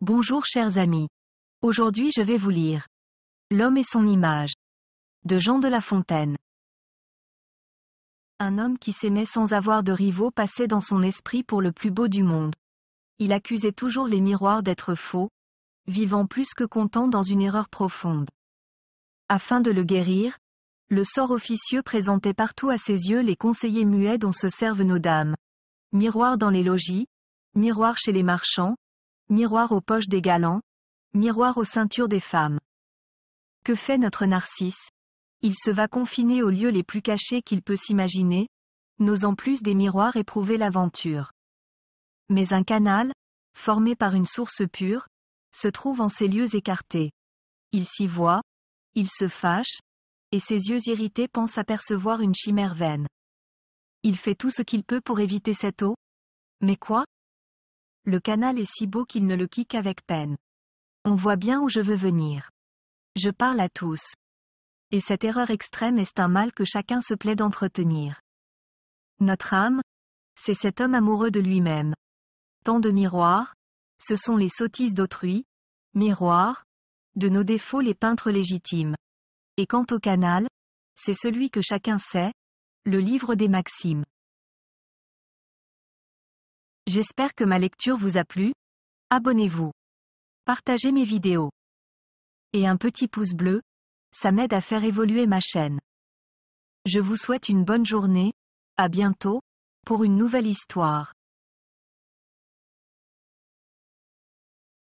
Bonjour chers amis. Aujourd'hui je vais vous lire L'homme et son image de Jean de La Fontaine. Un homme qui s'aimait sans avoir de rivaux passait dans son esprit pour le plus beau du monde. Il accusait toujours les miroirs d'être faux, vivant plus que content dans une erreur profonde. Afin de le guérir, le sort officieux présentait partout à ses yeux les conseillers muets dont se servent nos dames. Miroirs dans les logis, miroirs chez les marchands, Miroir aux poches des galants, miroir aux ceintures des femmes. Que fait notre narcisse Il se va confiner aux lieux les plus cachés qu'il peut s'imaginer, n'osant plus des miroirs éprouver l'aventure. Mais un canal, formé par une source pure, se trouve en ces lieux écartés. Il s'y voit, il se fâche, et ses yeux irrités pensent apercevoir une chimère vaine. Il fait tout ce qu'il peut pour éviter cette eau. Mais quoi le canal est si beau qu'il ne le quitte qu'avec peine. On voit bien où je veux venir. Je parle à tous. Et cette erreur extrême est un mal que chacun se plaît d'entretenir. Notre âme, c'est cet homme amoureux de lui-même. Tant de miroirs, ce sont les sottises d'autrui, miroirs, de nos défauts les peintres légitimes. Et quant au canal, c'est celui que chacun sait, le livre des maximes. J'espère que ma lecture vous a plu. Abonnez-vous. Partagez mes vidéos. Et un petit pouce bleu, ça m'aide à faire évoluer ma chaîne. Je vous souhaite une bonne journée, à bientôt, pour une nouvelle histoire.